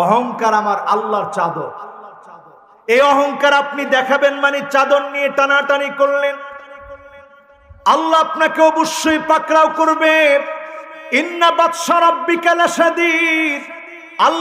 অহংকার আমার আল্লাহর চাদর এই অহংকার আপনি দেখাবেন মানে চাদর নিয়ে টানাটানি করলেন আল্লাহ আপনাকে অবশ্যই পাকড়াও করবে ইন্না বাদশাহ রব্বিকালা আল্লাহ